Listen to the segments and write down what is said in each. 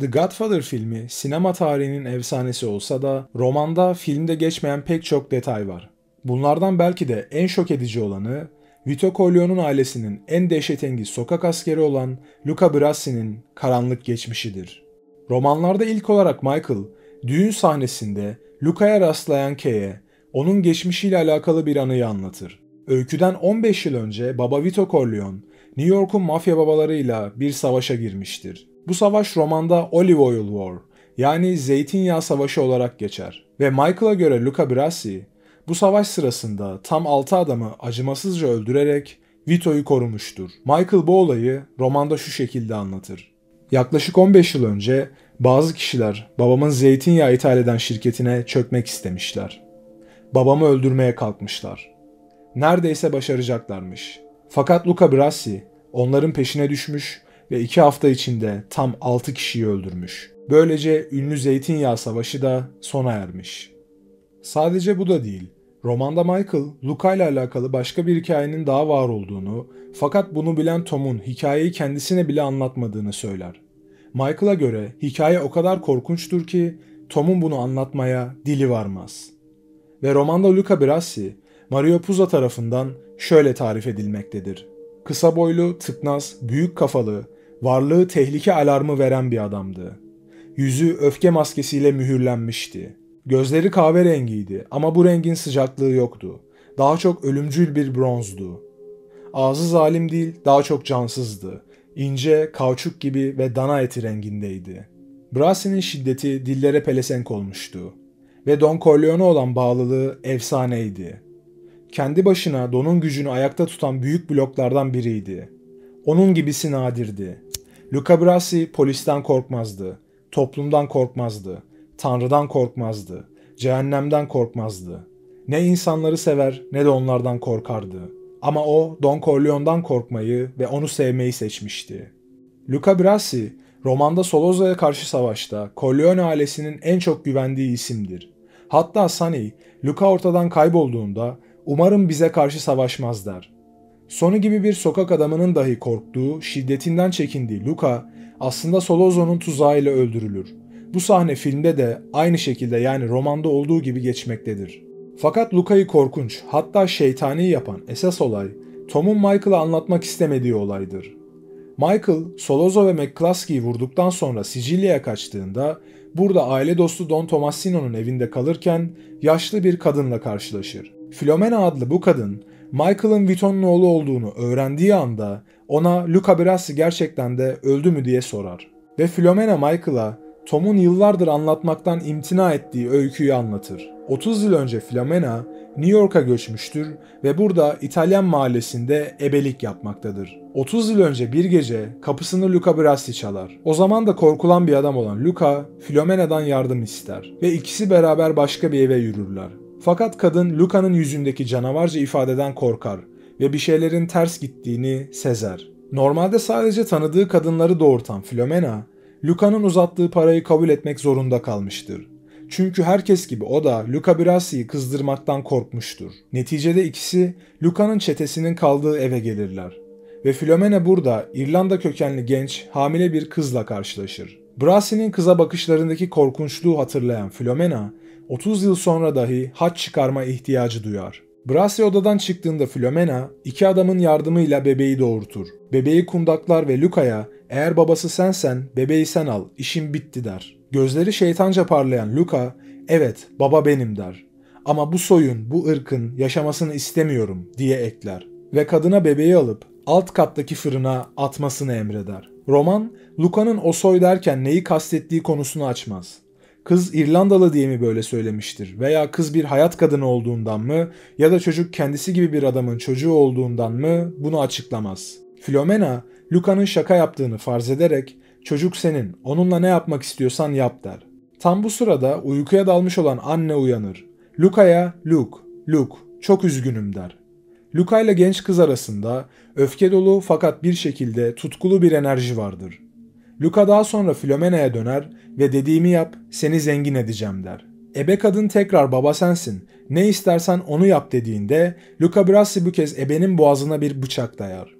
The Godfather filmi sinema tarihinin efsanesi olsa da romanda filmde geçmeyen pek çok detay var. Bunlardan belki de en şok edici olanı Vito Corleone'un ailesinin en dehşetengiz sokak askeri olan Luca Brasi'nin karanlık geçmişidir. Romanlarda ilk olarak Michael, düğün sahnesinde Luca'ya rastlayan K'ye onun geçmişiyle alakalı bir anıyı anlatır. Öyküden 15 yıl önce baba Vito Corleone, New York'un mafya babalarıyla bir savaşa girmiştir. Bu savaş romanda Olive Oil War yani Zeytinyağı Savaşı olarak geçer ve Michael'a göre Luca Brasi bu savaş sırasında tam 6 adamı acımasızca öldürerek Vito'yu korumuştur. Michael bu olayı romanda şu şekilde anlatır. Yaklaşık 15 yıl önce bazı kişiler babamın zeytinyağı ithal eden şirketine çökmek istemişler. Babamı öldürmeye kalkmışlar. Neredeyse başaracaklarmış. Fakat Luca Brasi onların peşine düşmüş ve 2 hafta içinde tam 6 kişiyi öldürmüş. Böylece ünlü Zeytinyağı Savaşı da sona ermiş. Sadece bu da değil. Romanda Michael, Luca ile alakalı başka bir hikayenin daha var olduğunu fakat bunu bilen Tom'un hikayeyi kendisine bile anlatmadığını söyler. Michael'a göre hikaye o kadar korkunçtur ki Tom'un bunu anlatmaya dili varmaz. Ve romanda Luca Brasi, Mario Puzo tarafından şöyle tarif edilmektedir. Kısa boylu, tıknaz, büyük kafalı, varlığı tehlike alarmı veren bir adamdı. Yüzü öfke maskesiyle mühürlenmişti. Gözleri kahverengiydi ama bu rengin sıcaklığı yoktu. Daha çok ölümcül bir bronzdu. Ağzı zalim değil, daha çok cansızdı. İnce, kauçuk gibi ve dana eti rengindeydi. Brasi'nin şiddeti dillere pelesenk olmuştu. Ve Don Corleone olan bağlılığı efsaneydi. Kendi başına Don'un gücünü ayakta tutan büyük bloklardan biriydi.'' Onun gibisi nadirdi. Luca Brasi polisten korkmazdı, toplumdan korkmazdı, Tanrı'dan korkmazdı, cehennemden korkmazdı. Ne insanları sever ne de onlardan korkardı. Ama o Don Corleone'dan korkmayı ve onu sevmeyi seçmişti. Luca Brasi, romanda Solozoya karşı savaşta Corleone ailesinin en çok güvendiği isimdir. Hatta Sunny, Luca ortadan kaybolduğunda umarım bize karşı savaşmaz der. Sonu gibi bir sokak adamının dahi korktuğu, şiddetinden çekindiği Luca aslında Solozo'nun tuzağıyla öldürülür. Bu sahne filmde de aynı şekilde yani romanda olduğu gibi geçmektedir. Fakat Luca'yı korkunç, hatta şeytani yapan esas olay Tom'un Michael'a anlatmak istemediği olaydır. Michael, Solozo ve McCluskey'i vurduktan sonra Sicilya'ya kaçtığında burada aile dostu Don Tomasino'nun evinde kalırken yaşlı bir kadınla karşılaşır. Filomena adlı bu kadın Michael'ın Viton'un oğlu olduğunu öğrendiği anda ona Luca Brasi gerçekten de öldü mü diye sorar. Ve Filomena Michael'a Tom'un yıllardır anlatmaktan imtina ettiği öyküyü anlatır. 30 yıl önce Filomena New York'a göçmüştür ve burada İtalyan mahallesinde ebelik yapmaktadır. 30 yıl önce bir gece kapısını Luca Brasi çalar. O zaman da korkulan bir adam olan Luca, Filomena'dan yardım ister ve ikisi beraber başka bir eve yürürler. Fakat kadın Luka'nın yüzündeki canavarca ifadeden korkar ve bir şeylerin ters gittiğini sezer. Normalde sadece tanıdığı kadınları doğurtan Filomena, Luka'nın uzattığı parayı kabul etmek zorunda kalmıştır. Çünkü herkes gibi o da Luca Brasi'yi kızdırmaktan korkmuştur. Neticede ikisi Luka'nın çetesinin kaldığı eve gelirler. Ve Filomena burada İrlanda kökenli genç hamile bir kızla karşılaşır. Brasi'nin kıza bakışlarındaki korkunçluğu hatırlayan Filomena, 30 yıl sonra dahi haç çıkarma ihtiyacı duyar. Brasya odadan çıktığında Flomena, iki adamın yardımıyla bebeği doğurtur. Bebeği kundaklar ve Luka'ya, eğer babası sensen, bebeği sen al, işim bitti der. Gözleri şeytanca parlayan Luka, evet baba benim der. Ama bu soyun, bu ırkın yaşamasını istemiyorum diye ekler. Ve kadına bebeği alıp alt kattaki fırına atmasını emreder. Roman, Luka'nın o soy derken neyi kastettiği konusunu açmaz. Kız İrlandalı diye mi böyle söylemiştir? Veya kız bir hayat kadını olduğundan mı? Ya da çocuk kendisi gibi bir adamın çocuğu olduğundan mı? Bunu açıklamaz. Filomena, Luca'nın şaka yaptığını farz ederek çocuk senin, onunla ne yapmak istiyorsan yap der. Tam bu sırada uykuya dalmış olan anne uyanır. Luca'ya Luke, Luke çok üzgünüm der. Luca ile genç kız arasında öfke dolu fakat bir şekilde tutkulu bir enerji vardır. Luca daha sonra Filomena'ya döner ve dediğimi yap seni zengin edeceğim der. Ebe kadın tekrar baba sensin ne istersen onu yap dediğinde Luca Brasi bu kez ebenin boğazına bir bıçak dayar.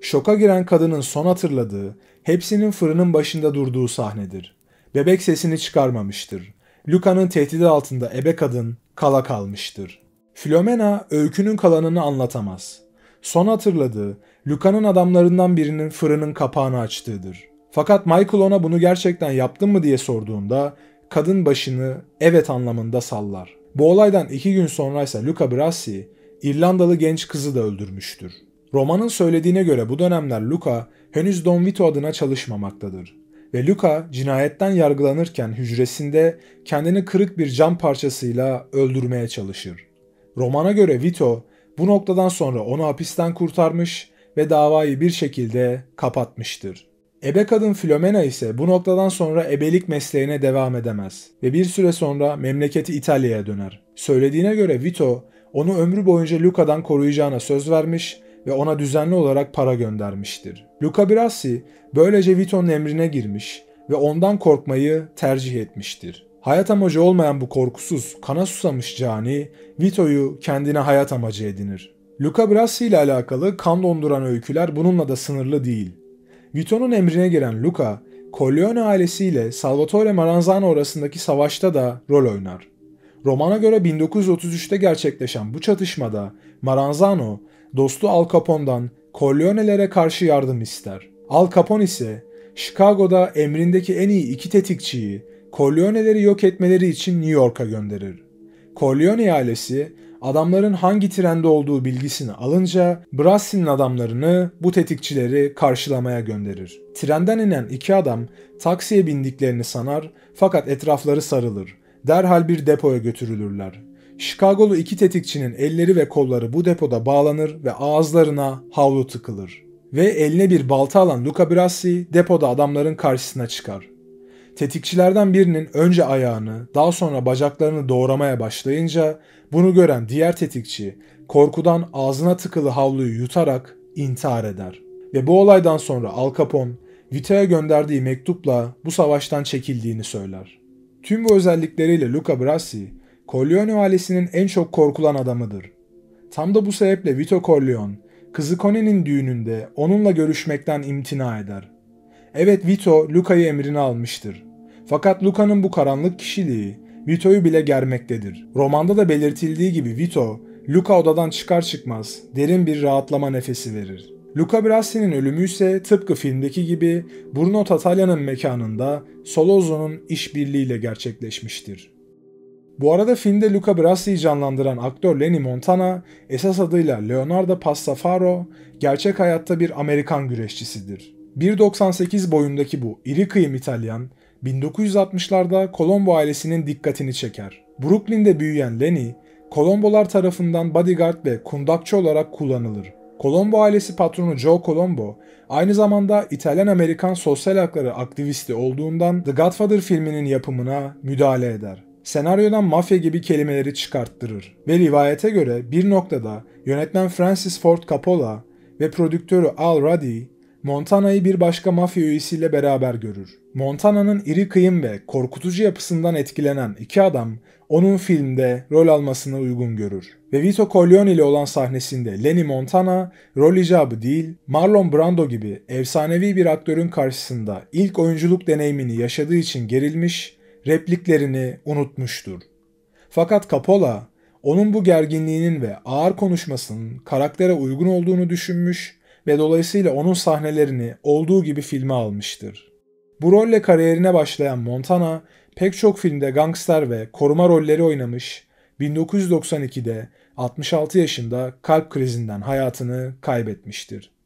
Şoka giren kadının son hatırladığı hepsinin fırının başında durduğu sahnedir. Bebek sesini çıkarmamıştır. Luca'nın tehdidi altında ebe kadın kala kalmıştır. Filomena öykünün kalanını anlatamaz. Son hatırladığı Luca'nın adamlarından birinin fırının kapağını açtığıdır. Fakat Michael ona bunu gerçekten yaptın mı diye sorduğunda kadın başını evet anlamında sallar. Bu olaydan iki gün sonra ise Luca Brasi İrlandalı genç kızı da öldürmüştür. Romanın söylediğine göre bu dönemler Luca henüz Don Vito adına çalışmamaktadır ve Luca cinayetten yargılanırken hücresinde kendini kırık bir cam parçasıyla öldürmeye çalışır. Romana göre Vito bu noktadan sonra onu hapisten kurtarmış ve davayı bir şekilde kapatmıştır. Ebe kadın Filomena ise bu noktadan sonra ebelik mesleğine devam edemez ve bir süre sonra memleketi İtalya'ya döner. Söylediğine göre Vito onu ömrü boyunca Luca'dan koruyacağına söz vermiş ve ona düzenli olarak para göndermiştir. Luca Brasi böylece Vito'nun emrine girmiş ve ondan korkmayı tercih etmiştir. Hayat amacı olmayan bu korkusuz, kana susamış cani, Vito'yu kendine hayat amacı edinir. Luca Brasi ile alakalı kan donduran öyküler bununla da sınırlı değil. Vito'nun emrine giren Luca, Corleone ailesiyle Salvatore Maranzano arasındaki savaşta da rol oynar. Romana göre 1933'te gerçekleşen bu çatışmada Maranzano, dostu Al Capone'dan Corleone'lere karşı yardım ister. Al Capone ise Chicago'da emrindeki en iyi iki tetikçiyi Corleone'leri yok etmeleri için New York'a gönderir. Corleone ailesi adamların hangi trende olduğu bilgisini alınca Brassi'nin adamlarını bu tetikçileri karşılamaya gönderir. Trenden inen iki adam taksiye bindiklerini sanar fakat etrafları sarılır. Derhal bir depoya götürülürler. Chicago'lu iki tetikçinin elleri ve kolları bu depoda bağlanır ve ağızlarına havlu tıkılır. Ve eline bir balta alan Luca Brassi depoda adamların karşısına çıkar. Tetikçilerden birinin önce ayağını, daha sonra bacaklarını doğramaya başlayınca bunu gören diğer tetikçi korkudan ağzına tıkılı havluyu yutarak intihar eder. Ve bu olaydan sonra Al Capone, Vito'ya gönderdiği mektupla bu savaştan çekildiğini söyler. Tüm bu özellikleriyle Luca Brasi, Corleone ailesinin en çok korkulan adamıdır. Tam da bu sebeple Vito Corleone, kızı Connie'nin düğününde onunla görüşmekten imtina eder Evet Vito Luka'yı emrine almıştır. Fakat Luca'nın bu karanlık kişiliği Vito'yu bile germektedir. Romanda da belirtildiği gibi Vito, Luca odadan çıkar çıkmaz derin bir rahatlama nefesi verir. Luca Brasi'nin ölümü ise tıpkı filmdeki gibi Bruno Tataglia'nın mekanında Solozzo'nun işbirliğiyle gerçekleşmiştir. Bu arada filmde Luca Brassi'yi canlandıran aktör Lenny Montana, esas adıyla Leonardo Pastafaro, gerçek hayatta bir Amerikan güreşçisidir. 1.98 boyundaki bu iri kıyım İtalyan 1960'larda Colombo ailesinin dikkatini çeker. Brooklyn'de büyüyen Lenny, Colombolar tarafından bodyguard ve kundakçı olarak kullanılır. Colombo ailesi patronu Joe Colombo, aynı zamanda İtalyan-Amerikan sosyal hakları aktivisti olduğundan The Godfather filminin yapımına müdahale eder. Senaryodan mafya gibi kelimeleri çıkarttırır ve rivayete göre bir noktada yönetmen Francis Ford Coppola ve prodüktörü Al Ruddy Montana'yı bir başka mafya üyesiyle beraber görür. Montana'nın iri kıyım ve korkutucu yapısından etkilenen iki adam onun filmde rol almasını uygun görür. Ve Vito Corleone ile olan sahnesinde Lenny Montana rol icabı değil Marlon Brando gibi efsanevi bir aktörün karşısında ilk oyunculuk deneyimini yaşadığı için gerilmiş, repliklerini unutmuştur. Fakat Coppola onun bu gerginliğinin ve ağır konuşmasının karaktere uygun olduğunu düşünmüş ve dolayısıyla onun sahnelerini olduğu gibi filme almıştır. Bu rolle kariyerine başlayan Montana, pek çok filmde gangster ve koruma rolleri oynamış, 1992'de 66 yaşında kalp krizinden hayatını kaybetmiştir.